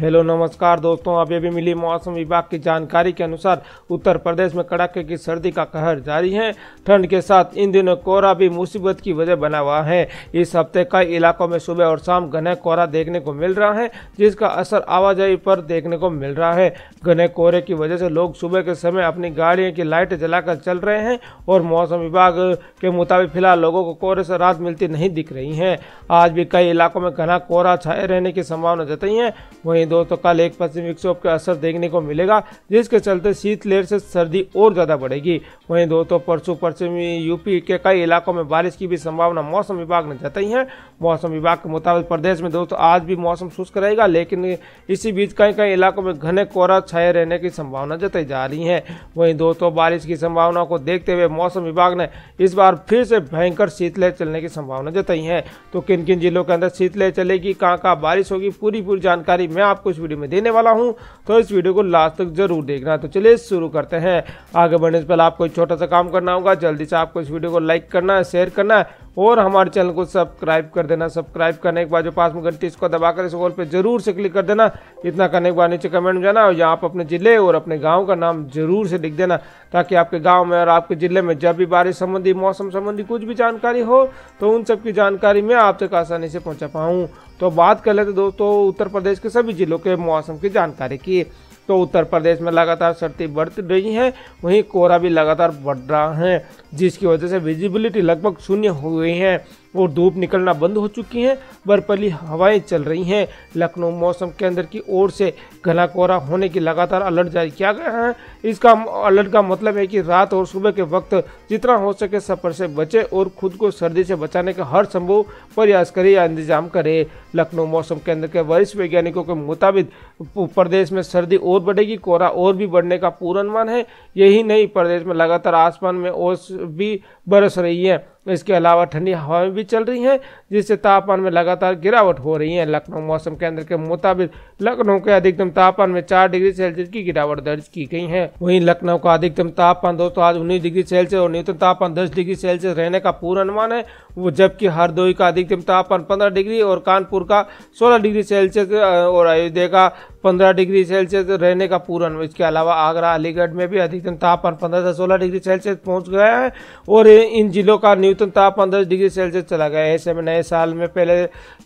hello नमस्कार दोस्तों अभी अभी मिली मौसम विभाग की जानकारी के अनुसार उत्तर प्रदेश में कड़ाके की सर्दी का कहर जारी है ठंड के साथ इन दिनों कोहरा भी मुसीबत की वजह बना हुआ है इस हफ्ते कई इलाकों में सुबह और शाम घने कोहरा देखने को मिल रहा है जिसका असर आवाजाही पर देखने को मिल रहा है घने कोहरे की वजह से लोग सुबह के समय अपनी गाड़ियों की लाइट जलाकर चल रहे हैं और मौसम विभाग के मुताबिक फिलहाल लोगों को कोहरे से राहत मिलती नहीं दिख रही है आज भी कई इलाकों में घना कोहरा छाए रहने की संभावना जताई है वहीं वहीं दोस्तों कल एक पश्चिम विक्षोभ का असर देखने को मिलेगा जिसके चलते शीत लहर से सर्दी और ज़्यादा बढ़ेगी वहीं दोस्तों परसों पश्चिमी यूपी के कई इलाकों में बारिश की भी संभावना मौसम विभाग ने जताई है मौसम विभाग के मुताबिक प्रदेश में दोस्तों आज भी मौसम शुष्क रहेगा लेकिन इसी बीच कई कई इलाकों में घने कोहरा छाए रहने की संभावना जताई जा रही है वहीं दोस्तों बारिश की संभावना को देखते हुए मौसम विभाग ने इस बार फिर से भयंकर शीतलहर चलने की संभावना जताई है तो किन किन जिलों के अंदर शीतलहर चलेगी कहाँ कहाँ बारिश होगी पूरी पूरी जानकारी मैं आप आपको इस वीडियो में देने वाला हूँ तो इस वीडियो को लास्ट तक जरूर देखना तो चलिए शुरू करते हैं आगे बढ़ने से पहले आपको एक छोटा सा काम करना होगा जल्दी से आपको इस वीडियो को लाइक करना शेयर करना और हमारे चैनल को सब्सक्राइब कर देना सब्सक्राइब करने के बाद जो पास में घंटी इसको दबाकर इस ऑल पे जरूर से क्लिक कर देना इतना करने के बाद नीचे कमेंट में जाना और यहाँ पर अपने ज़िले और अपने गाँव का नाम जरूर से लिख देना ताकि आपके गाँव में और आपके ज़िले में जब भी बारिश संबंधी मौसम संबंधी कुछ भी जानकारी हो तो उन सब की जानकारी मैं आप तक आसानी से पहुँचा पाऊँ तो बात कर लेते दोस्तों उत्तर प्रदेश के सभी ज़िलों के मौसम की जानकारी की तो उत्तर प्रदेश में लगातार सर्दी बढ़ रही है वहीं कोहरा भी लगातार बढ़ रहा है जिसकी वजह से विजिबिलिटी लगभग शून्य हो गई है और धूप निकलना बंद हो चुकी है बर्फली हवाएं चल रही हैं लखनऊ मौसम केंद्र की ओर से घना कोहरा होने की लगातार अलर्ट जारी किया गया है इसका अलर्ट का मतलब है कि रात और सुबह के वक्त जितना हो सके सफर से बचे और खुद को सर्दी से बचाने का हर संभव प्रयास करें या इंतजाम करें लखनऊ मौसम केंद्र के वरिष्ठ वैज्ञानिकों के मुताबिक प्रदेश में सर्दी और बढ़ेगी कोहरा और भी बढ़ने का पूर्वानुमान है यही नहीं प्रदेश में लगातार आसमान में ओस भी बरस रही है इसके अलावा ठंडी हवाएं भी चल रही हैं जिससे तापमान में लगातार गिरावट हो रही है लखनऊ मौसम केंद्र के मुताबिक लखनऊ के अधिकतम तापमान में चार डिग्री सेल्सियस की गिरावट दर्ज की गई है वहीं लखनऊ का अधिकतम तापमान दोस्तों आज उन्नीस डिग्री सेल्सियस और न्यूनतम तापमान दस डिग्री सेल्सियस रहने का पूरा अनुमान है वो जबकि हरदोई का अधिकतम तापमान पंद्रह डिग्री और कानपुर का सोलह डिग्री सेल्सियस और अयोध्या का पंद्रह डिग्री सेल्सियस रहने का पूरा इसके अलावा आगरा अलीगढ़ में भी अधिकतम तापमान पंद्रह से सोलह डिग्री सेल्सियस पहुंच गया है और इन जिलों का न्यूनतम तापमान दस डिग्री सेल्सियस चला गया है ऐसे में नए साल में पहले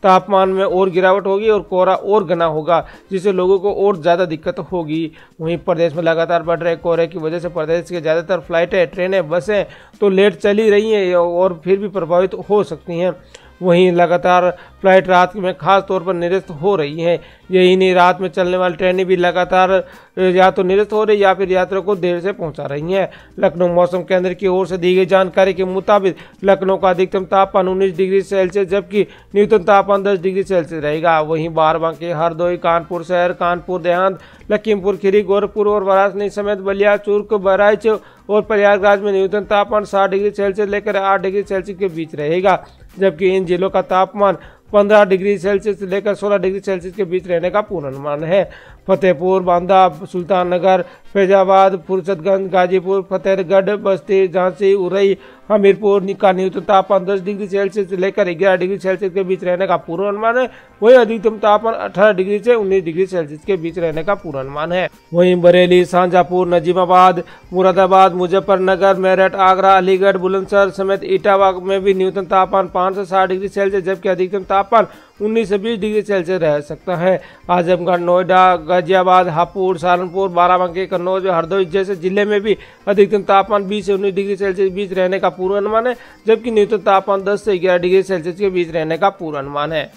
तापमान में और गिरावट होगी और कोहरा और घना होगा जिससे लोगों को और ज़्यादा दिक्कत होगी वहीं प्रदेश में लगातार बढ़ रहे कोहरे की वजह से प्रदेश के ज़्यादातर फ्लाइटें ट्रेनें बसें तो लेट चली रही हैं और फिर भी प्रभावित हो सकती हैं वहीं लगातार फ्लाइट रात में खास तौर पर निरस्त हो रही हैं यही नहीं रात में चलने वाली ट्रेनें भी लगातार या तो निरस्त हो रही या फिर यात्रा को देर से पहुंचा रही हैं लखनऊ मौसम केंद्र की ओर से दी गई जानकारी के मुताबिक लखनऊ का अधिकतम तापमान उन्नीस डिग्री सेल्सियस जबकि न्यूनतम तापमान दस डिग्री सेल्सियस रहेगा वहीं बाराबंकी हरदोई कानपुर शहर कानपुर देहांत लखीमपुर खीरी गोरखपुर और वाराणसी समेत बलिया चुर्क बहराइच और प्रयागराज में न्यूनतम तापमान सात डिग्री सेल्सियस लेकर आठ डिग्री सेल्सियस के बीच रहेगा जबकि इन जिलों का तापमान पंद्रह डिग्री सेल्सियस से लेकर सोलह डिग्री सेल्सियस के बीच रहने का पूर्वानुमान है फतेहपुर बांदा सुल्तान नगर फैजाबाद फुरसतगंज गाजीपुर फतेहगढ़ बस्ती झांसी उरई हमीरपुर का न्यूनतम तापमान दस डिग्री सेल्सियस से लेकर ग्यारह डिग्री सेल्सियस के बीच रहने का पूर्वानुमान है वहीं अधिकतम तापमान अठारह डिग्री से उन्नीस डिग्री सेल्सियस के बीच रहने का पूर्वानुमान है वही बरेली सांझापुर नजीमाबाद मुरादाबाद मुजफ्फरनगर मेरठ आगरा अलीगढ़ बुलंदशहर समेत इटावा में भी न्यूनतम तापमान पाँच से साठ डिग्री सेल्सियस जबकि अधिकतम तापमान उन्नीस से बीस डिग्री सेल्सियस रह सकता है आजमगढ़ नोएडा गाजियाबाद हापुड़ सहारनपुर बाराबंकी कन्नौज हरदोई जैसे जिले में भी अधिकतम तापमान बीस से उन्नीस डिग्री सेल्सियस बीच रहने का पूर्वानुमान है जबकि न्यूनतम तापमान दस से ग्यारह डिग्री सेल्सियस के बीच रहने का पूर्वानुमान है